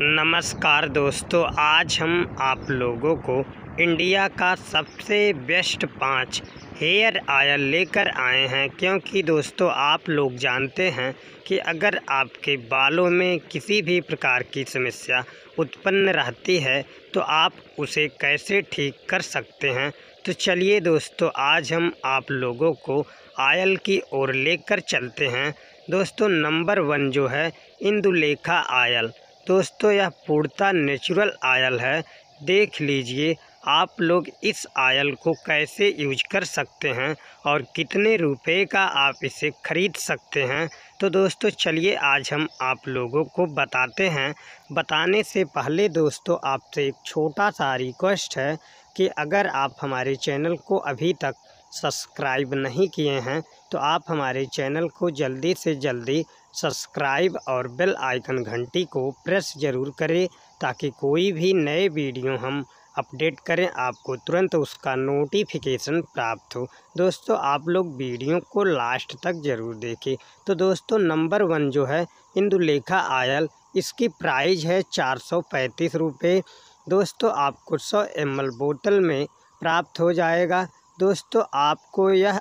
नमस्कार दोस्तों आज हम आप लोगों को इंडिया का सबसे बेस्ट पाँच हेयर आयल लेकर आए हैं क्योंकि दोस्तों आप लोग जानते हैं कि अगर आपके बालों में किसी भी प्रकार की समस्या उत्पन्न रहती है तो आप उसे कैसे ठीक कर सकते हैं तो चलिए दोस्तों आज हम आप लोगों को आयल की ओर लेकर चलते हैं दोस्तों नंबर वन जो है इंदुलेखा आयल दोस्तों यह पूर्णता नेचुरल आयल है देख लीजिए आप लोग इस आयल को कैसे यूज कर सकते हैं और कितने रुपए का आप इसे खरीद सकते हैं तो दोस्तों चलिए आज हम आप लोगों को बताते हैं बताने से पहले दोस्तों आपसे एक छोटा सा रिक्वेस्ट है कि अगर आप हमारे चैनल को अभी तक सब्सक्राइब नहीं किए हैं तो आप हमारे चैनल को जल्दी से जल्दी सब्सक्राइब और बेल आइकन घंटी को प्रेस ज़रूर करें ताकि कोई भी नए वीडियो हम अपडेट करें आपको तुरंत उसका नोटिफिकेशन प्राप्त हो दोस्तों आप लोग वीडियो को लास्ट तक ज़रूर देखें तो दोस्तों नंबर वन जो है इंदुलेखा आयल इसकी प्राइस है चार सौ पैंतीस रुपये दोस्तों आपको सौ एम बोतल में प्राप्त हो जाएगा दोस्तों आपको यह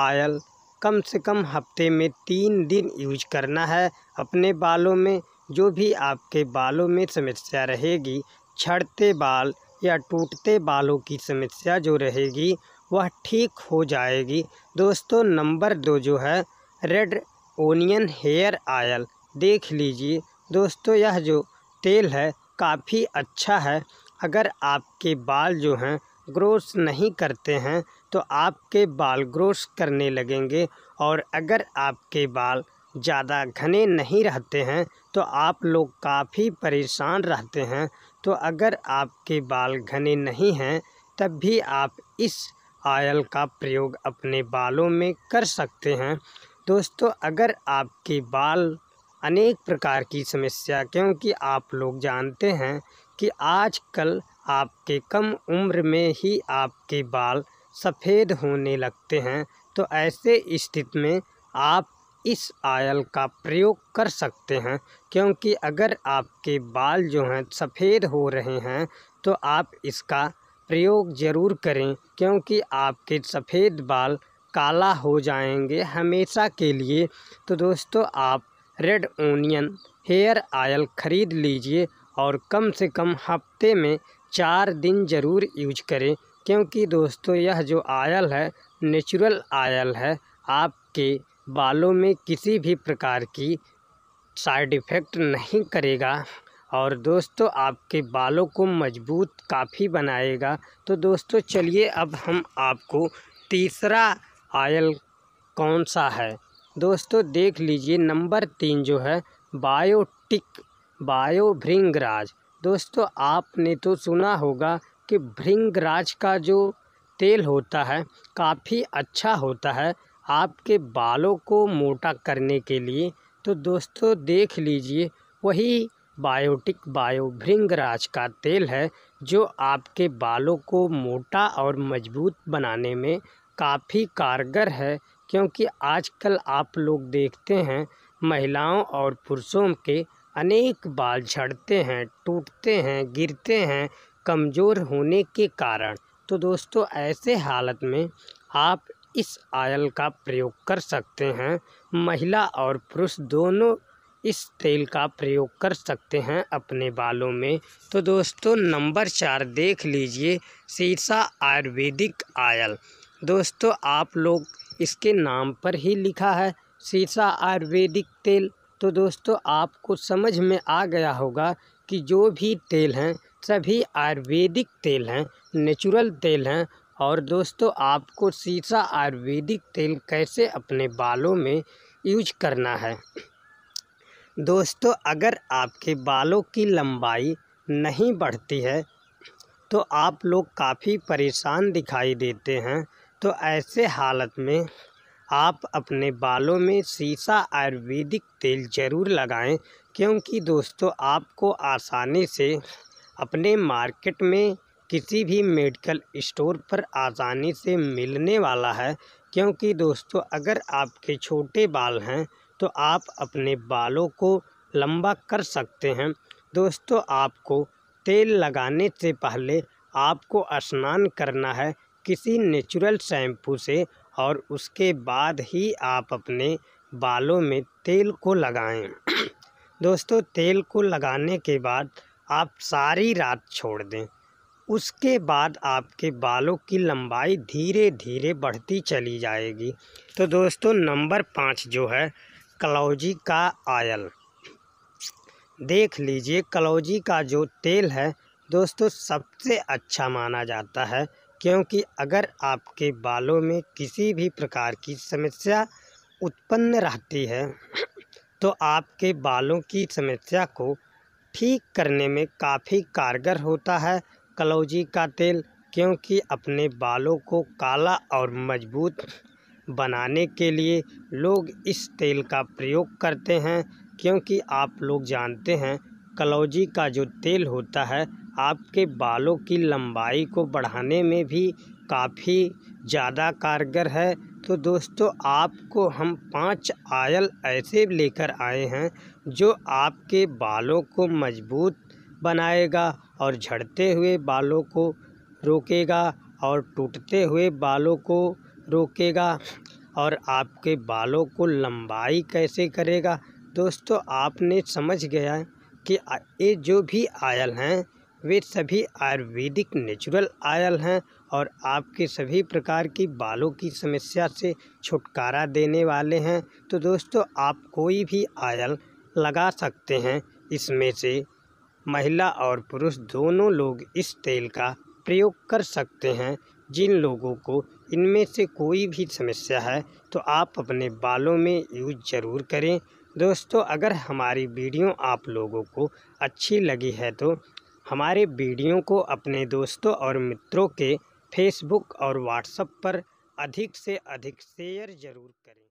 आयल कम से कम हफ्ते में तीन दिन यूज करना है अपने बालों में जो भी आपके बालों में समस्या रहेगी छड़ते बाल या टूटते बालों की समस्या जो रहेगी वह ठीक हो जाएगी दोस्तों नंबर दो जो है रेड ओनियन हेयर आयल देख लीजिए दोस्तों यह जो तेल है काफ़ी अच्छा है अगर आपके बाल जो हैं ग्रोथ नहीं करते हैं तो आपके बाल ग्रोस करने लगेंगे और अगर आपके बाल ज़्यादा घने नहीं रहते हैं तो आप लोग काफ़ी परेशान रहते हैं तो अगर आपके बाल घने नहीं हैं तब भी आप इस आयल का प्रयोग अपने बालों में कर सकते हैं दोस्तों अगर आपके बाल अनेक प्रकार की समस्या क्योंकि आप लोग जानते हैं कि आजकल आपके कम उम्र में ही आपके बाल सफ़ेद होने लगते हैं तो ऐसे स्थिति में आप इस आयल का प्रयोग कर सकते हैं क्योंकि अगर आपके बाल जो हैं सफ़ेद हो रहे हैं तो आप इसका प्रयोग ज़रूर करें क्योंकि आपके सफ़ेद बाल काला हो जाएंगे हमेशा के लिए तो दोस्तों आप रेड ओनियन हेयर आयल ख़रीद लीजिए और कम से कम हफ्ते में चार दिन ज़रूर यूज करें क्योंकि दोस्तों यह जो आयल है नेचुरल आयल है आपके बालों में किसी भी प्रकार की साइड इफ़ेक्ट नहीं करेगा और दोस्तों आपके बालों को मजबूत काफ़ी बनाएगा तो दोस्तों चलिए अब हम आपको तीसरा आयल कौन सा है दोस्तों देख लीजिए नंबर तीन जो है बायोटिक बायोभ्रिंगराज दोस्तों आपने तो सुना होगा कि भृंगराज का जो तेल होता है काफ़ी अच्छा होता है आपके बालों को मोटा करने के लिए तो दोस्तों देख लीजिए वही बायोटिक बायो भृंगराज का तेल है जो आपके बालों को मोटा और मजबूत बनाने में काफ़ी कारगर है क्योंकि आजकल आप लोग देखते हैं महिलाओं और पुरुषों के अनेक बाल झड़ते हैं टूटते हैं गिरते हैं कमज़ोर होने के कारण तो दोस्तों ऐसे हालत में आप इस आयल का प्रयोग कर सकते हैं महिला और पुरुष दोनों इस तेल का प्रयोग कर सकते हैं अपने बालों में तो दोस्तों नंबर चार देख लीजिए शीर्षा आयुर्वेदिक आयल दोस्तों आप लोग इसके नाम पर ही लिखा है शीर्षा आयुर्वेदिक तेल तो दोस्तों आपको समझ में आ गया होगा कि जो भी तेल हैं सभी आयुर्वेदिक तेल हैं नेचुरल तेल हैं और दोस्तों आपको शीशा आयुर्वेदिक तेल कैसे अपने बालों में यूज करना है दोस्तों अगर आपके बालों की लंबाई नहीं बढ़ती है तो आप लोग काफ़ी परेशान दिखाई देते हैं तो ऐसे हालत में आप अपने बालों में शीशा आयुर्वेदिक तेल ज़रूर लगाएं क्योंकि दोस्तों आपको आसानी से अपने मार्केट में किसी भी मेडिकल इस्टोर पर आसानी से मिलने वाला है क्योंकि दोस्तों अगर आपके छोटे बाल हैं तो आप अपने बालों को लंबा कर सकते हैं दोस्तों आपको तेल लगाने से पहले आपको स्नान करना है किसी नेचुरल शैम्पू से और उसके बाद ही आप अपने बालों में तेल को लगाएं दोस्तों तेल को लगाने के बाद आप सारी रात छोड़ दें उसके बाद आपके बालों की लंबाई धीरे धीरे बढ़ती चली जाएगी तो दोस्तों नंबर पाँच जो है कलौजी का आयल देख लीजिए कलौजी का जो तेल है दोस्तों सबसे अच्छा माना जाता है क्योंकि अगर आपके बालों में किसी भी प्रकार की समस्या उत्पन्न रहती है तो आपके बालों की समस्या को ठीक करने में काफ़ी कारगर होता है कलौजी का तेल क्योंकि अपने बालों को काला और मजबूत बनाने के लिए लोग इस तेल का प्रयोग करते हैं क्योंकि आप लोग जानते हैं कलौजी का जो तेल होता है आपके बालों की लंबाई को बढ़ाने में भी काफ़ी ज़्यादा कारगर है तो दोस्तों आपको हम पांच आयल ऐसे लेकर आए हैं जो आपके बालों को मजबूत बनाएगा और झड़ते हुए बालों को रोकेगा और टूटते हुए बालों को रोकेगा और आपके बालों को लंबाई कैसे करेगा दोस्तों आपने समझ गया कि ये जो भी आयल हैं वे सभी आयुर्वेदिक नेचुरल आयल हैं और आपके सभी प्रकार की बालों की समस्या से छुटकारा देने वाले हैं तो दोस्तों आप कोई भी आयल लगा सकते हैं इसमें से महिला और पुरुष दोनों लोग इस तेल का प्रयोग कर सकते हैं जिन लोगों को इनमें से कोई भी समस्या है तो आप अपने बालों में यूज ज़रूर करें दोस्तों अगर हमारी वीडियो आप लोगों को अच्छी लगी है तो हमारे वीडियो को अपने दोस्तों और मित्रों के फेसबुक और व्हाट्सएप पर अधिक से अधिक शेयर ज़रूर करें